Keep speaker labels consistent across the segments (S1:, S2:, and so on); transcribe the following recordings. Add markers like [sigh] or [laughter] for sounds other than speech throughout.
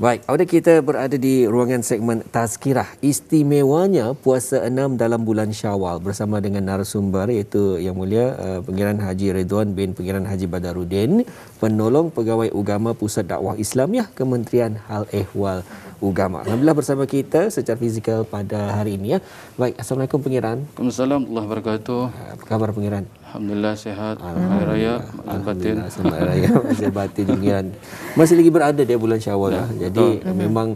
S1: Baik, awak kita berada di ruangan segmen Tazkirah. Istimewanya puasa enam dalam bulan Syawal bersama dengan narasumber iaitu Yang Mulia eh, Pengiran Haji Ridwan bin Pengiran Haji Badarudin, penolong pegawai Ugama Pusat Dakwah Islam ya Kementerian Hal Ehwal. Ugama. Alhamdulillah bersama kita secara fizikal pada hari ini ya. Baik, Assalamualaikum Pengiran. Assalamualaikum. Allah wabarakatuh. Ah, apa khabar Pengiran? Alhamdulillah sehat. Hari raya dan batin. Selamat raya [laughs] masih Pengiran. Masih lagi berada dia bulan Syawal ya, ya Jadi betul. Eh, mm-hmm. memang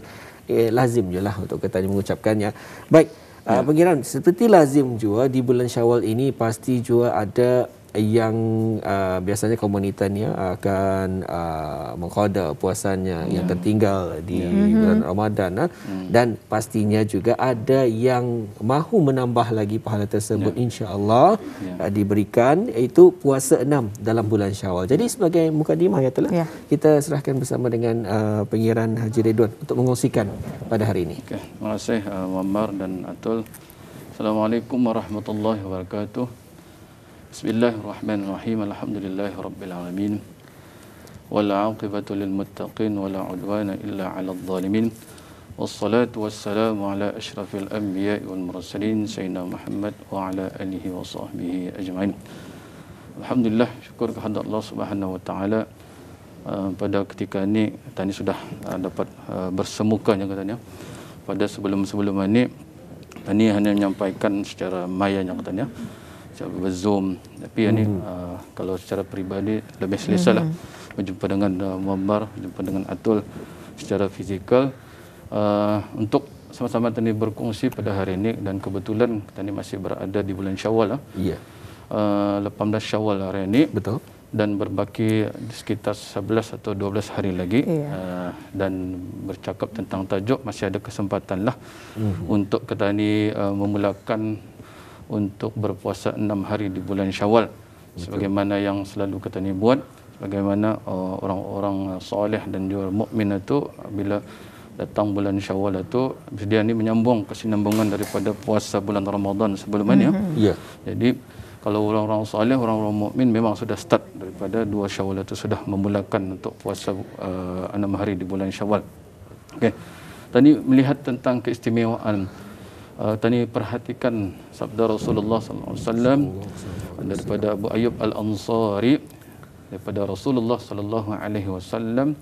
S1: eh, lazim jelah untuk kita mengucapkannya. Baik, Uh, pengiran, seperti lazim jua di bulan syawal ini pasti jua ada yang uh, biasanya kaum ni akan uh, mengkoda puasanya yeah. yang ya. tertinggal di yeah. bulan mhm. Ramadan uh, mm. dan pastinya juga ada yang mahu menambah lagi pahala tersebut yeah. insya-Allah yeah. uh, diberikan iaitu puasa enam dalam bulan Syawal. Jadi sebagai mukadimah ya telah yeah. kita serahkan bersama dengan uh, pengiran Haji Ridwan untuk mengongsikan pada hari ini. Okay. Terima
S2: kasih uh, Muammar dan Atul. Assalamualaikum warahmatullahi wabarakatuh. Bismillahirrahmanirrahim. Alhamdulillahirabbilalamin. Wal 'aqibatu lil muttaqin wa la 'udwana illa 'alal zalimin. Wassalatu wassalamu ala asyrafil anbiya'i wal mursalin sayyidina Muhammad wa ala alihi wa sahbihi ajma'in. Alhamdulillah syukur kepada Allah Subhanahu wa taala uh, pada ketika ini tadi sudah uh, dapat uh, bersemuka yang katanya pada sebelum-sebelum ini tadi hanya menyampaikan secara maya yang katanya macam Zoom Tapi hmm. ni uh, Kalau secara peribadi Lebih selesa lah. hmm. lah Berjumpa dengan uh, Muammar Berjumpa dengan Atul Secara fizikal uh, Untuk sama-sama Tani berkongsi pada hari ini Dan kebetulan Tani masih berada di bulan syawal lah Ya yeah. Uh, 18 syawal hari ini Betul dan berbaki sekitar 11 atau 12 hari lagi yeah. uh, dan bercakap tentang tajuk masih ada kesempatanlah mm-hmm. untuk ketani uh, memulakan untuk berpuasa enam hari di bulan Syawal Betul. sebagaimana yang selalu kata ni buat sebagaimana uh, orang-orang soleh dan juga mukmin itu bila datang bulan Syawal itu dia ni menyambung kesinambungan daripada puasa bulan Ramadan sebelumnya. mm-hmm. Yeah. Jadi kalau orang-orang soleh, orang-orang mukmin memang sudah start daripada dua Syawal itu sudah memulakan untuk puasa uh, enam hari di bulan Syawal. Okey. Tadi melihat tentang keistimewaan uh, tani perhatikan sabda Rasulullah sallallahu alaihi wasallam daripada Abu Ayyub Al-Ansari daripada Rasulullah sallallahu alaihi wasallam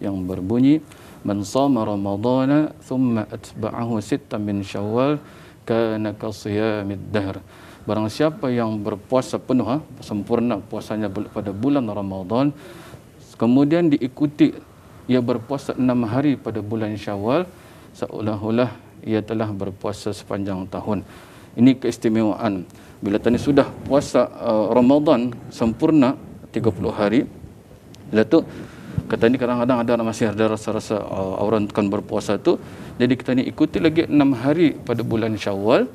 S2: yang berbunyi man sama ramadana thumma atba'ahu sitta min syawal kana ka siyamid dahr barang siapa yang berpuasa penuh ha, sempurna puasanya pada bulan Ramadan kemudian diikuti ia berpuasa enam hari pada bulan syawal seolah-olah ia telah berpuasa sepanjang tahun. Ini keistimewaan. Bila tadi sudah puasa uh, Ramadan sempurna 30 hari, bila tu kata ni kadang-kadang ada masih ada rasa-rasa uh, orang akan berpuasa tu. Jadi kita ni ikuti lagi 6 hari pada bulan Syawal.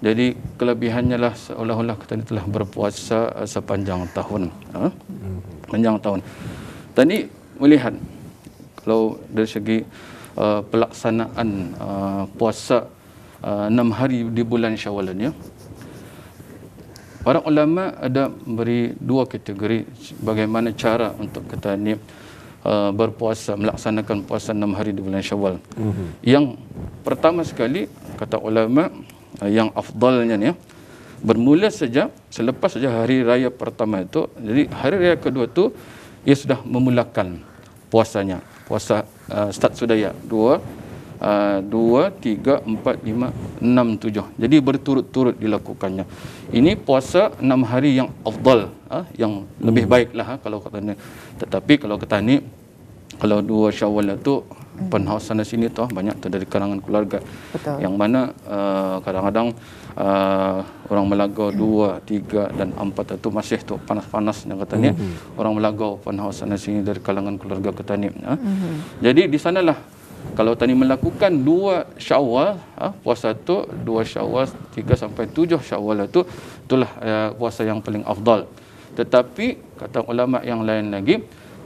S2: Jadi kelebihannya lah seolah-olah kita ni telah berpuasa uh, sepanjang tahun. Huh? Ha? Hmm. Sepanjang tahun. Tadi melihat kalau dari segi Uh, pelaksanaan uh, puasa uh, enam hari di bulan Syawal ya. Para ulama ada beri dua kategori bagaimana cara untuk kita ini uh, berpuasa melaksanakan puasa enam hari di bulan Syawal. Mm-hmm. Yang pertama sekali kata ulama uh, yang afdalnya ni ya, bermula sejak selepas saja hari raya pertama itu. Jadi hari raya kedua tu ia sudah memulakan puasanya puasa uh, start ya dua uh, dua tiga empat lima enam tujuh jadi berturut-turut dilakukannya ini puasa enam hari yang afdal uh, yang lebih hmm. baiklah uh, kalau kata ni tetapi kalau kata ni kalau dua syawal itu open house sana sini toh banyak tu dari kalangan keluarga Betul. yang mana eh, kadang-kadang uh, orang melaga dua tiga dan empat itu masih tu panas-panas yang katanya mm-hmm. orang melaga open house sana sini dari kalangan keluarga ketani ha? Eh. hmm jadi di sana lah kalau tani melakukan dua syawal ha? puasa tu dua syawal tiga sampai tujuh syawal itu itulah uh, puasa yang paling afdal tetapi kata ulama yang lain lagi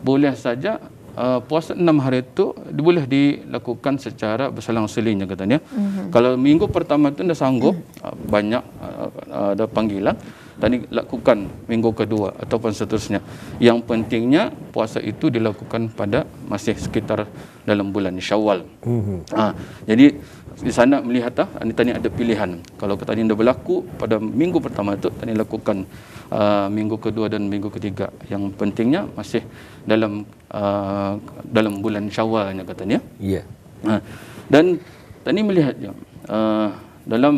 S2: boleh saja uh, puasa enam hari itu boleh dilakukan secara berselang-selingnya katanya. Mm -hmm. Kalau minggu pertama itu dah sanggup, mm -hmm. uh, banyak uh, ada panggilan, tadi lakukan minggu kedua ataupun seterusnya. Yang pentingnya puasa itu dilakukan pada masih sekitar dalam bulan syawal. Mm -hmm. uh, jadi di sana melihat ah ni tani ada pilihan kalau kata ni dah berlaku pada minggu pertama itu, tani lakukan uh, minggu kedua dan minggu ketiga yang pentingnya masih dalam uh, dalam bulan syawalnya kata dia. ya yeah. Ha. uh, dan tani melihat uh, dalam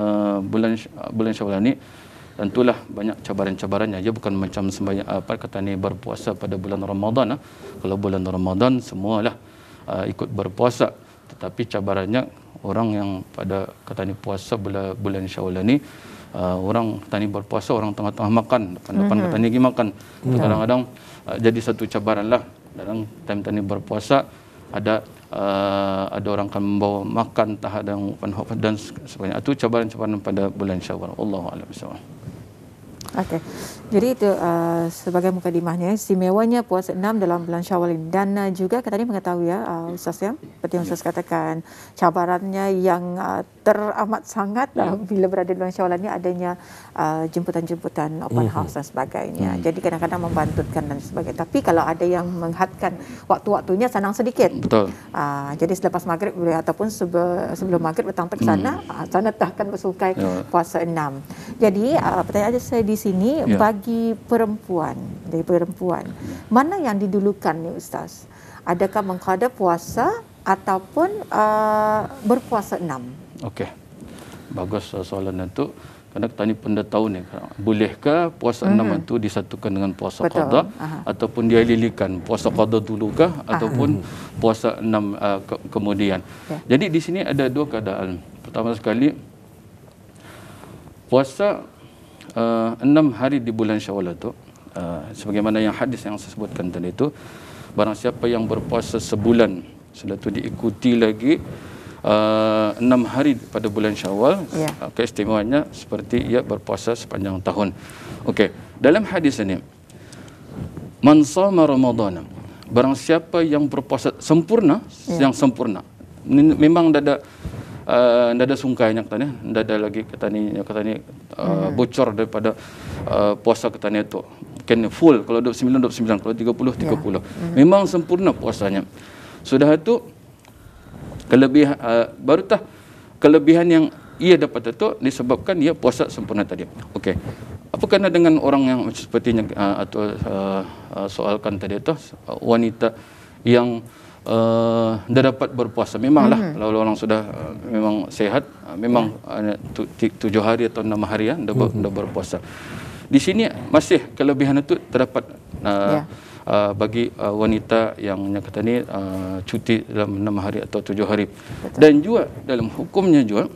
S2: uh, bulan bulan syawal ini, tentulah banyak cabaran-cabarannya ya bukan macam sembahyang apa kata ni berpuasa pada bulan Ramadan ah. kalau bulan Ramadan semualah uh, ikut berpuasa tetapi cabarannya orang yang pada kata ni puasa bulan, bulan Syawal ni uh, orang tani berpuasa orang tengah-tengah makan depan-depan mm-hmm. katanya pergi makan
S3: mm-hmm. kadang-kadang
S2: uh, jadi satu cabaran lah dalam time tani berpuasa ada uh, ada orang akan membawa makan tahadang dan sebagainya itu cabaran-cabaran pada bulan Syawal Allahu a'lam bissawab
S3: Okey. Jadi itu uh, sebagai mukadimahnya, istimewanya puasa enam dalam bulan syawal ini. Dan uh, juga kata ini mengetahui ya, uh, Ustaz ya, seperti yang ya. Ustaz katakan, cabarannya yang uh, teramat sangat uh, bila berada dalam syawal ini adanya uh, jemputan-jemputan open ya. house dan sebagainya. Hmm. Jadi kadang-kadang membantutkan dan sebagainya. Tapi kalau ada yang menghadkan waktu-waktunya senang sedikit. Betul. Uh, jadi selepas maghrib boleh ataupun sebe- sebelum maghrib datang ke sana, hmm. uh, [laughs] sana takkan bersukai puasa enam. Jadi uh, pertanyaan saya di sini ya. bagi perempuan, dari perempuan. Mana yang didulukan ni ustaz? Adakah mengkada puasa ataupun uh, berpuasa enam?
S2: Okey. Bagus uh, soalan itu. Kerana kita ni pun tahu ni. Bolehkah puasa enam hmm itu disatukan dengan puasa qada ataupun dialilikan puasa qada dulu kah ataupun Aha. puasa enam uh, ke- kemudian. Okay. Ya. Jadi di sini ada dua keadaan. Pertama sekali puasa uh, enam hari di bulan Syawal itu uh, sebagaimana yang hadis yang saya sebutkan tadi itu barang siapa yang berpuasa sebulan setelah itu diikuti lagi uh, enam hari pada bulan Syawal yeah. uh, keistimewaannya seperti ia berpuasa sepanjang tahun okey dalam hadis ini man sama ramadana barang siapa yang berpuasa sempurna yeah. yang sempurna memang tidak ada uh, ada sungkainya kata ni tidak ada lagi kata ni kata ni hmm. bocor daripada uh, puasa ketanya itu. Mungkin full kalau 29 29 kalau 30 30. Ya. Hmm. Memang sempurna puasanya. Sudah itu kelebihan uh, baru tah kelebihan yang ia dapat itu disebabkan ia puasa sempurna tadi. Okey. Apa kena dengan orang yang seperti uh, atau uh, uh, soalkan tadi itu uh, wanita yang uh, eh, dah dapat berpuasa. Memanglah hmm. kalau orang sudah uh, memang sehat, uh, memang uh, tujuh hari atau enam hari ya, dah, ber, hmm. dah berpuasa. Di sini masih kelebihan itu terdapat uh, ya. uh, bagi uh, wanita yang yang kata ni uh, cuti dalam enam hari atau tujuh hari. Betul. Dan juga dalam hukumnya juga,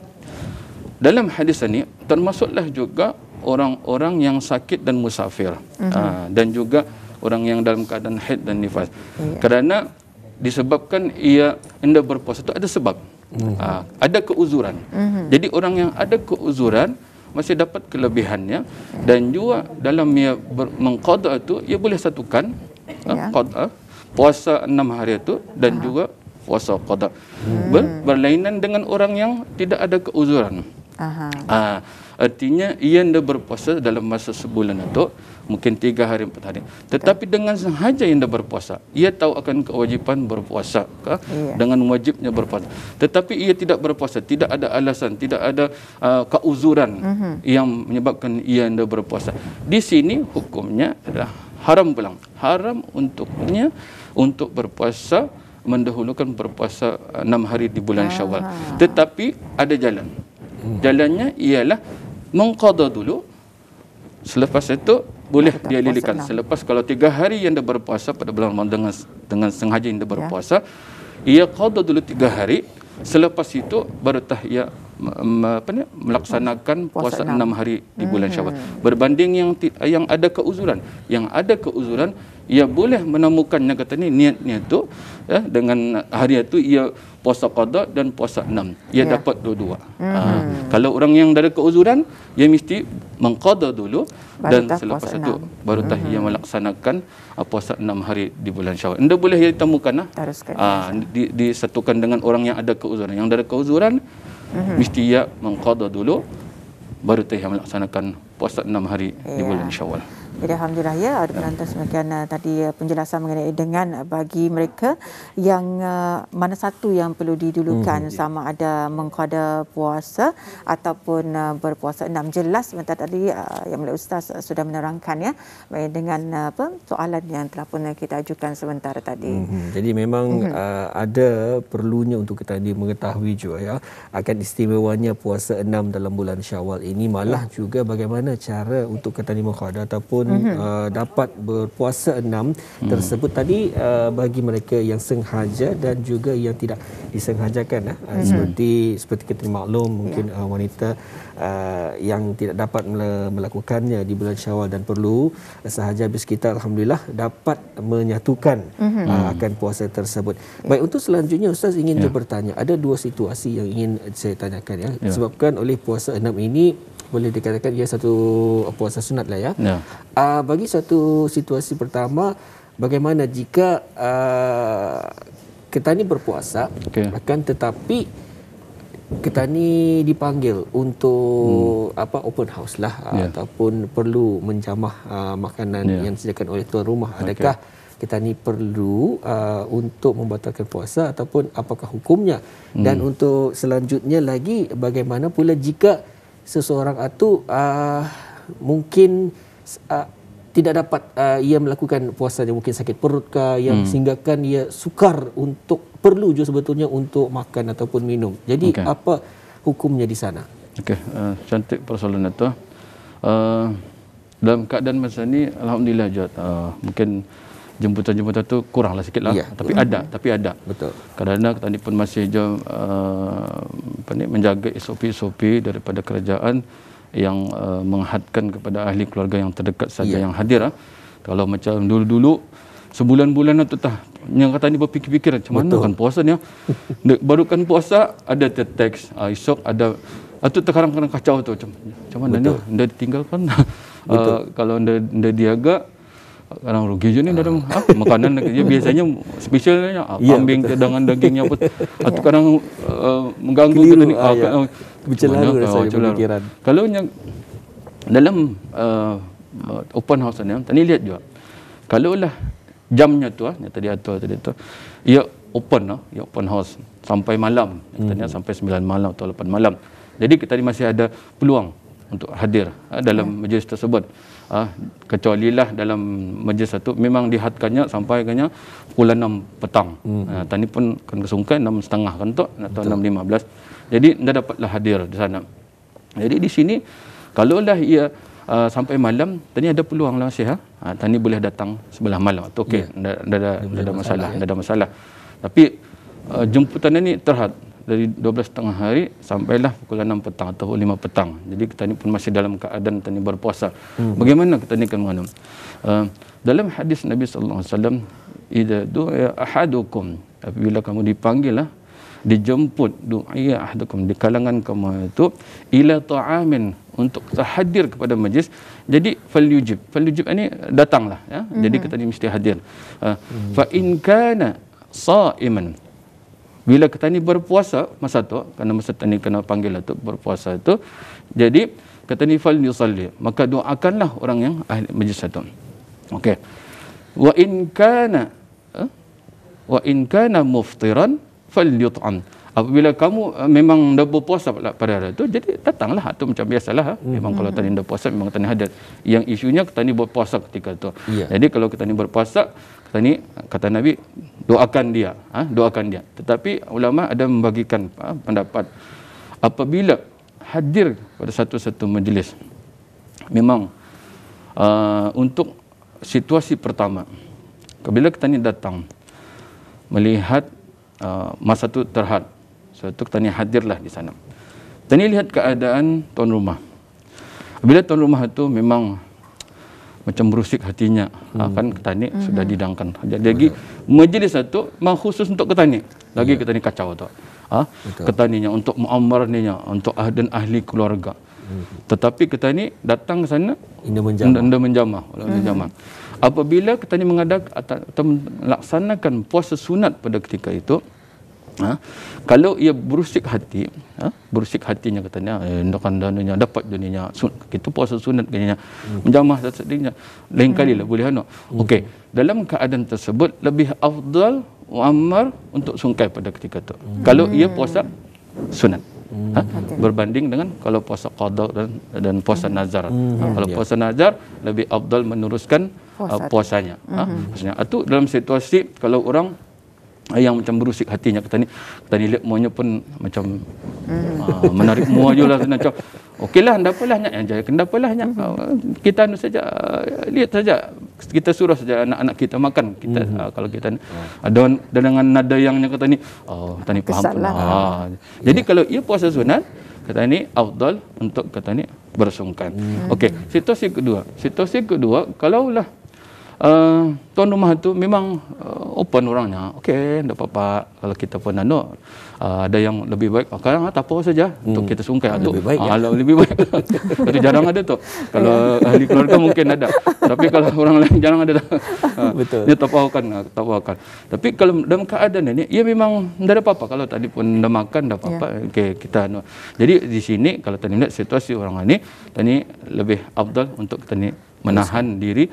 S2: dalam hadis ini termasuklah juga orang-orang yang sakit dan musafir. Uh-huh. Uh, dan juga orang yang dalam keadaan haid dan nifas. Ya. Kerana disebabkan ia anda berpuasa itu ada sebab. Mm-hmm. Ha, ada keuzuran. Mm-hmm. Jadi orang yang ada keuzuran masih dapat kelebihannya dan juga dalam ia ber- itu ia boleh satukan yeah. ha, ya. qada puasa enam hari itu dan Aha. juga puasa qada. Mm-hmm. Ber- berlainan dengan orang yang tidak ada keuzuran. Aha. Ha, Artinya ia anda berpuasa dalam masa sebulan atau mungkin tiga hari empat hari. Tetapi dengan sengaja ia anda berpuasa, ia tahu akan kewajipan berpuasa ke? dengan wajibnya berpuasa. Tetapi ia tidak berpuasa, tidak ada alasan, tidak ada uh, keuzuran mm-hmm. yang menyebabkan ia anda berpuasa. Di sini hukumnya adalah haram pulang. Haram untuknya untuk berpuasa mendahulukan berpuasa uh, enam hari di bulan ah. Syawal. Tetapi ada jalan. Hmm. Jalannya ialah mengqada dulu selepas itu boleh dia lilikan selepas kalau tiga hari yang dia berpuasa pada bulan Ramadan dengan dengan sengaja yang dia ya. berpuasa ya. ia qada dulu tiga hari selepas itu baru tahya apa ni melaksanakan puasa, puasa enam hari di bulan hmm. Syawal berbanding yang yang ada keuzuran yang ada keuzuran ia boleh menemukannya kata ni niat niat tu ya dengan hari itu ia puasa qada dan puasa enam ia yeah. dapat dua-dua hmm. uh, kalau orang yang dari keuzuran ia mesti mengqada dulu baru dan selepas itu enam. baru tahiyah hmm. melaksanakan uh, puasa enam hari di bulan syawal anda boleh ya temukanlah uh, di, disatukan dengan orang yang ada keuzuran yang dari keuzuran hmm. mesti ia mengqada dulu baru ia melaksanakan puasa enam hari yeah. di ya. bulan syawal
S3: jadi alhamdulillah ya ada ya. penonton semakin uh, tadi uh, penjelasan mengenai dengan uh, bagi mereka yang uh, mana satu yang perlu didulukan hmm, sama ada mengkoda puasa ataupun uh, berpuasa enam jelas sementara tadi uh, yang mulia ustaz uh, sudah menerangkan ya dengan uh, apa soalan yang telah pun uh, kita ajukan sebentar tadi.
S1: Hmm, jadi memang hmm. uh, ada perlunya untuk kita di mengetahui juga ya akan istimewanya puasa enam dalam bulan Syawal ini malah ya. juga bagaimana cara untuk kita di mengkoda ataupun ataupun mm-hmm. uh, dapat berpuasa enam hmm. tersebut tadi uh, bagi mereka yang sengaja dan juga yang tidak disengajakan eh. uh, mm-hmm. seperti seperti kita maklum mungkin yeah. uh, wanita Uh, yang tidak dapat melakukannya di bulan Syawal dan perlu uh, sahaja habis kita alhamdulillah dapat menyatukan mm-hmm. uh, akan puasa tersebut. Yeah. Baik untuk selanjutnya ustaz ingin yeah. bertanya ada dua situasi yang ingin saya tanyakan ya. Yeah. Sebabkan oleh puasa enam ini boleh dikatakan ia satu puasa sunat lah ya. ya. Uh, bagi satu situasi pertama, bagaimana jika uh, ah, kita ni berpuasa, okay. akan tetapi kita ni dipanggil untuk hmm. apa open house lah ah, ya. ataupun perlu menjamah uh, makanan ya. yang disediakan oleh tuan rumah. Adakah okay. Kita ni perlu uh, untuk membatalkan puasa ataupun apakah hukumnya hmm. dan untuk selanjutnya lagi bagaimana pula jika seseorang itu ah, uh, ah, mungkin uh, tidak dapat uh, ia melakukan puasanya mungkin sakit perut ke yang hmm. sehinggakan ia sukar untuk perlu juga sebetulnya untuk makan ataupun minum. Jadi okay. apa hukumnya di sana?
S2: Okey, uh, cantik persoalan itu. Uh, dalam keadaan masa ini alhamdulillah jad, uh, mungkin jemputan-jemputan tu kuranglah sikitlah ya, tapi betul. ada tapi ada betul kerana kita ni pun masih je, uh, apa ni menjaga SOP-SOP daripada kerajaan yang uh, menghadkan kepada ahli keluarga yang terdekat saja ya. yang hadir ah uh. kalau macam dulu-dulu sebulan-bulan tu tah yang kata ni berfikir-fikir macam mana betul. kan puasa ni uh. Ah? baru kan puasa ada teks uh, ah, esok ada atau ah, terkadang-kadang kacau tu macam macam mana ni dia ditinggalkan uh, [laughs] eh, kalau anda, anda diaga kadang rugi ni dalam ah. ah, makanan dia ya, biasanya spesialnya ah, yeah, kambing betul. dengan dagingnya apa atau [laughs] ah, kadang uh, mengganggu Keliru, ni ah, ah, ya. bercelaru rasa ah, kalau yang dalam uh, open house ni tadi lihat juga kalau lah jamnya tu ah tadi atau tadi tu ia ya, open ah ia open house sampai malam katanya hmm. sampai 9 malam atau 8 malam jadi kita masih ada peluang untuk hadir ah, dalam majlis tersebut uh, ah, kecuali lah dalam majlis satu memang dihadkannya sampai kena pukul 6 petang. Hmm. Uh, tadi pun kan kesungkan setengah kan tu atau Betul. 6.15. Jadi anda dapatlah hadir di sana. Jadi di sini kalau dah ia uh, sampai malam tadi ada peluang lah Syekh. Ha? Uh, tadi boleh datang sebelah malam. Okey, yeah. Ya. ada masalah, lah, ya. ada masalah. Tapi uh, jemputan ini terhad dari 12.30 hari sampailah pukul 6 petang atau 5 petang. Jadi kita ni pun masih dalam keadaan kita ni berpuasa. Hmm. Bagaimana kita ni akan mengandung? Uh, dalam hadis Nabi Sallallahu SAW, Ida du'ya ahadukum, apabila kamu dipanggil lah, dijemput du'ya ahadukum di kalangan kamu itu, ila ta'amin, untuk hadir kepada majlis jadi fal yujib ini datanglah ya mm-hmm. jadi hmm. kita ni mesti hadir uh, mm-hmm. fa in kana saiman bila kita ni berpuasa masa tu, kerana masa tu ni kena panggil tu berpuasa tu. Jadi kata ni fal yusalli, maka doakanlah orang yang ahli majlis tu. Okey. Wa in kana eh? wa in kana muftiran fal yut'am apabila kamu uh, memang dah berpuasa pada hari itu jadi datanglah atau macam biasalah ha. hmm. memang kalau hmm. tani dah puasa memang tani hadir. yang isunya tani buat puasa ketika itu yeah. jadi kalau kita tani berpuasa ni kata nabi doakan dia ha? doakan dia tetapi ulama ada membagikan ha, pendapat apabila hadir pada satu-satu majlis memang uh, untuk situasi pertama apabila kita ni datang melihat uh, masa tu terhad Suatu ketanian hadirlah di sana. Dan lihat keadaan tuan rumah. Bila tuan rumah itu memang macam berusik hatinya ah, hmm. ha, kan ketani hmm. sudah hmm. didangkan. Jadi lagi majlis satu memang khusus untuk ketani. Lagi yeah. ketani kacau tu. Ha? Ah, ketaninya untuk muammar ninya, untuk ah dan ahli keluarga. Hmm. Tetapi ketani datang ke sana
S1: hendak menjamah. Hendak
S2: menjamah. Hmm. menjamah. Apabila ketani mengadakan atau, atau melaksanakan puasa sunat pada ketika itu, Ha? Kalau ia berusik hati, ha? berusik hatinya katanya, eh, hendakkan dananya, dapat dunianya, sun, kita puasa sunat katanya, hmm. menjamah sesedihnya, lain hmm. kali lah boleh anak. Hmm. Okey, dalam keadaan tersebut, lebih afdal Umar untuk sungkai pada ketika itu. Hmm. Kalau ia puasa sunat.
S1: Hmm. Ha? Okay.
S2: berbanding dengan kalau puasa qada dan dan puasa hmm. nazar. Mm, yeah, ha, kalau yeah. puasa nazar lebih afdal meneruskan puasa uh, puasanya. Ha? hmm Ha? Puasanya. Atau dalam situasi kalau orang yang macam berusik hatinya kata ni kata ni lihat pun macam hmm. uh, menarik mua je lah macam okeylah anda apalah nyak yang jaya kenapa lah nyak ah, kita anu saja ah, lihat saja kita suruh saja anak-anak kita makan kita hmm. uh, kalau kita uh, dan, dengan nada yang kata ni oh kata ni paham pun, lah. uh. jadi yeah. kalau ia puasa sunat kata ni afdal untuk kata ni bersungkan hmm. okey situasi kedua situasi kedua kalaulah uh, tuan rumah itu memang uh, open orangnya. Okey, tak apa-apa kalau kita pun ada uh, ada yang lebih baik. Oh, ah, kadang tak apa saja hmm. untuk kita sungkai hmm. lebih baik. Kalau ah, ya. Lah, lebih baik. [laughs] Itu jarang ada tu. Kalau ahli keluarga mungkin ada. Tapi kalau [laughs] orang lain jarang ada. Betul. Ya tak apa kan, tak apa kan. Tapi kalau dalam keadaan ini ia ya memang tidak ada apa-apa kalau tadi pun dah makan dah apa-apa. Yeah. Okey, kita no. Jadi di sini kalau tadi lihat situasi orang ini, tadi lebih abdul untuk kita menahan diri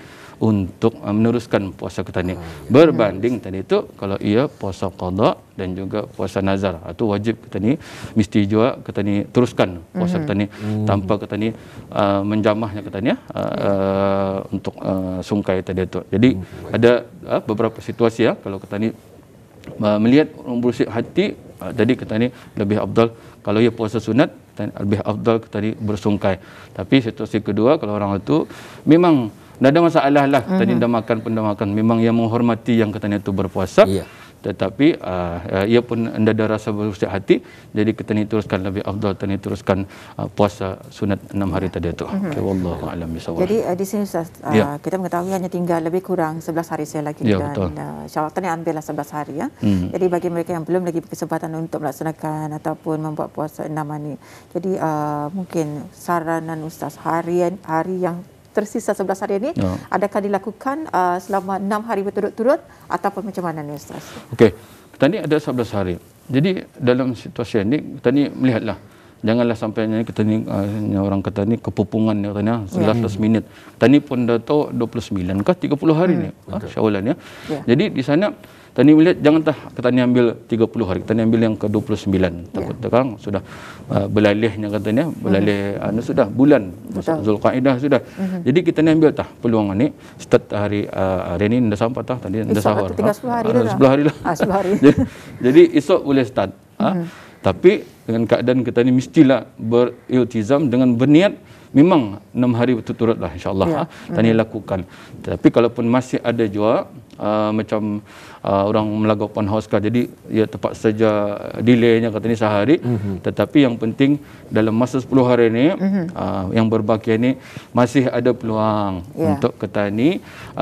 S2: untuk uh, meneruskan puasa kita ni. Berbanding tadi itu kalau ia puasa qada dan juga puasa nazar. Itu ha, wajib kita ni mesti juga kita ni teruskan puasa kita ni hmm. tanpa kita ni uh, menjamahnya kita ni ya, uh, uh, untuk uh, sungkai tadi itu. Jadi hmm. ada uh, beberapa situasi ya uh, kalau kita ni uh, melihat membersih hati uh, jadi kita ni lebih abdul kalau ia puasa sunat lebih abdul kita ni bersungkai. Tapi situasi kedua kalau orang itu memang tidak ada masalah lah mm-hmm. tadi mhm. damakan pendamakan. Memang yang menghormati yang katanya itu berpuasa. Yeah. Tetapi uh, ia pun anda ada rasa berusia hati. Jadi kita ni teruskan lebih afdal. Kita ni teruskan uh, puasa sunat enam hari tadi itu. Mm-hmm. Okay, Wallahualam. Jadi uh,
S3: di sini Ustaz, uh, yeah. kita mengetahui hanya tinggal lebih kurang sebelas hari saya lagi. Yeah, dan uh, insyaAllah kita ni ambillah 11 hari. ya. mm Jadi bagi mereka yang belum lagi berkesempatan untuk melaksanakan ataupun membuat puasa enam hari. Jadi uh, mungkin saranan Ustaz, hari, hari yang tersisa 11 hari ini ya. adakah dilakukan uh, selama 6 hari berturut-turut atau macam mana ni ustaz?
S2: Okey. Petani ada 11 hari. Jadi dalam situasi ini kita ni melihatlah janganlah sampai ni kita ni uh, orang kata ni kepupungan ni katanya 11 ya. minit. Petani pun dah tahu 29 ke 30 hari hmm. ni. Ha, Syawalan ya. ya. Jadi di sana Tani melihat jangan tak kata ni ambil 30 hari, kata ambil yang ke 29. Ya. Takut yeah. sekarang sudah uh, belalihnya kata ni, ya, belalih mm-hmm. anu sudah bulan Zulkaidah sudah. Mm-hmm. Jadi kita ni ambil tak peluang ni start hari uh, hari ni dah sampai tak tadi dah sahur. Tinggal 10 hari ah, dah. 10 hari lah. Ah, 10 hari. [laughs] Jadi esok boleh start. Mm-hmm. Tapi dengan keadaan kita ni mestilah beriltizam dengan berniat memang 6 hari berturut-turut lah insyaAllah ya. ha, ah, tanya lakukan tapi kalaupun masih ada jua uh, ah, macam uh, orang melagau open house kah, jadi ya tepat saja delaynya kata ni sehari uh tetapi yang penting dalam masa 10 hari ni uh uh, yang berbahagia ni masih ada peluang ya. untuk ketani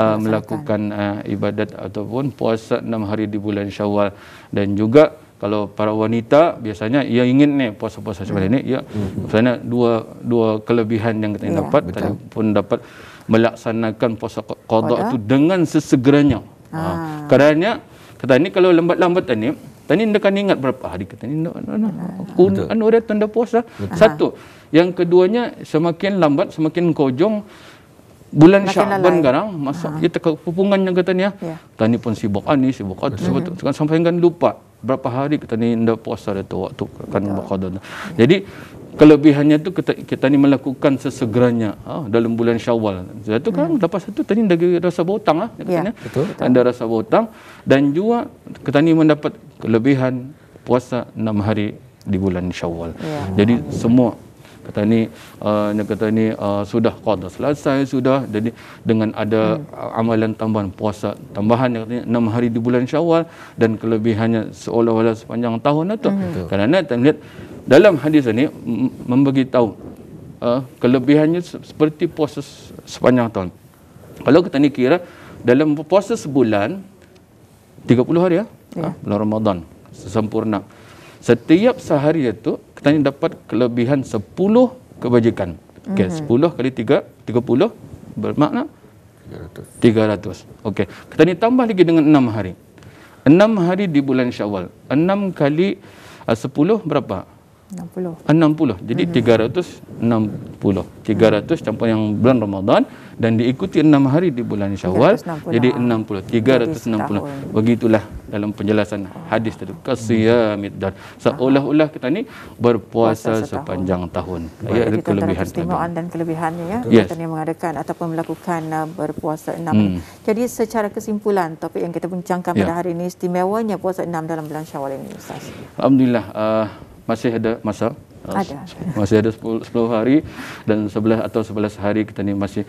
S2: uh, melakukan uh, ibadat ataupun puasa 6 hari di bulan syawal dan juga kalau para wanita biasanya ia ingin ni puasa-puasa seperti hmm. ini ya misalnya hmm. dua dua kelebihan yang kita ya, dapat tadi pun dapat melaksanakan puasa qada itu dengan sesegeranya. Ha. ha. Kerana kata ini kalau lambat-lambat tadi tadi anda kan ingat berapa hari kata ini? nak nak nak anu dia tanda puasa. Betul. Satu. Yang keduanya semakin lambat semakin kojong bulan Syaban sekarang masa ha. Ah. kita kepupungan yang kata ni ya. ya. Tani pun sibuk ani ah, sibuk kan sebab sibuk, sampai kan lupa berapa hari kita ni hendak puasa itu waktu ya. kan Ramadan. Jadi kelebihannya tu kita, kita ni melakukan sesegeranya ha, dalam bulan Syawal. Satu kan hmm. lepas satu tadi ada rasa berhutang lah, ya, katanya. Betul, Anda rasa berhutang dan juga kita ni mendapat kelebihan puasa enam hari di bulan Syawal. Ya. Jadi semua kata ni uh, kata ni uh, sudah qada selesai sudah jadi dengan ada hmm. amalan tambahan puasa tambahan yang katanya 6 hari di bulan Syawal dan kelebihannya seolah-olah sepanjang tahun atau. Lah hmm. kerana kita lihat dalam hadis ini memberi tahu uh, kelebihannya seperti puasa sepanjang tahun kalau kita ni kira dalam puasa sebulan 30 hari ya, ya. bulan Ramadan sempurna setiap sehari itu kita ni dapat kelebihan 10 kebajikan. Okey, mm-hmm. 10 kali 3 30 bermakna 300. 300. Okay, Kita ni tambah lagi dengan 6 hari. 6 hari di bulan Syawal. 6 kali eh, uh, 10 berapa? 60. 60. Jadi mm-hmm. 360. 300 campur yang bulan Ramadan dan diikuti 6 hari di bulan Syawal. 360. Jadi 60. 360. 360. Begitulah dalam penjelasan hadis tadi qasiyamid dar seolah-olah kita ni berpuasa Puasa sepanjang tahun ya ada kelebihan keistimewaan
S3: dan kelebihannya ya yes. kita ni mengadakan ataupun melakukan uh, berpuasa enam hmm. jadi secara kesimpulan topik yang kita bincangkan pada ya. hari ini istimewanya puasa enam dalam bulan Syawal ini ustaz
S2: alhamdulillah uh, masih ada masa ada. Masih ada 10, 10 hari dan 11 atau 11 hari kita ni masih.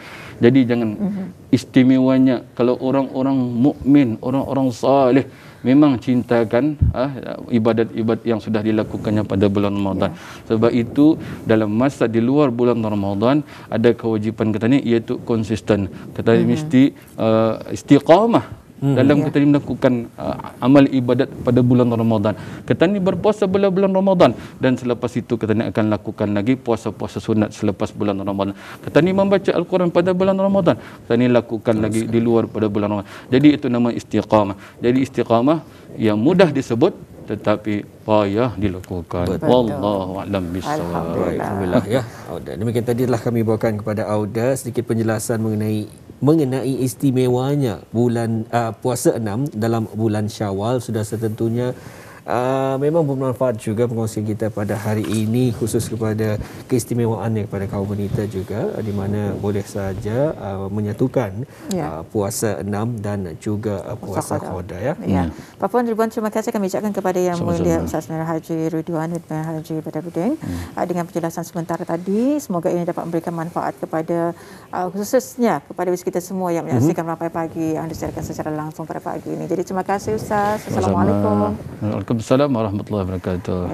S2: Jadi jangan mm-hmm. istimewanya kalau orang-orang mukmin, orang-orang saleh memang cintakan ah, ibadat-ibadat yang sudah dilakukannya pada bulan Ramadan. Yeah. Sebab itu dalam masa di luar bulan Ramadan ada kewajipan kita ni iaitu konsisten. Kita mm-hmm. mesti uh, ah, istiqamah Hmm. dalam yeah. kita melakukan uh, amal ibadat pada bulan Ramadan. Kita ni berpuasa bila bulan Ramadan dan selepas itu kita ni akan lakukan lagi puasa-puasa sunat selepas bulan Ramadan. Kita ni membaca Al-Quran pada bulan Ramadan. Kita ni lakukan Terus lagi di luar pada bulan Ramadan. Jadi itu nama istiqamah. Jadi istiqamah yang mudah disebut tetapi payah
S1: dilakukan. Betul. Wallahu a'lam bissawab. Alhamdulillah. Ya. Demikian tadi telah kami bawakan kepada Auda sedikit penjelasan mengenai mengenai istimewanya bulan uh, puasa enam dalam bulan Syawal sudah setentunya uh, memang bermanfaat juga pengongsian kita pada hari ini khusus kepada keistimewaan kepada kaum wanita juga uh, di mana boleh saja uh, menyatukan yeah. Ya. uh, puasa enam dan juga uh,
S3: puasa khoda ya. Ya. Yeah. Puan ribuan terima kasih kami ucapkan kepada yang Sama-sama. mulia Ustaz Nur Haji Ridwan dan Haji Badruddin hmm. uh, dengan penjelasan sementara tadi semoga ini dapat memberikan manfaat kepada uh, khususnya kepada kita semua yang hmm. menyaksikan mm-hmm. rapat pagi yang disiarkan secara langsung pada pagi ini. Jadi terima kasih Ustaz. Assalamualaikum.
S2: Assalamualaikum. عليكم السلام ورحمه الله وبركاته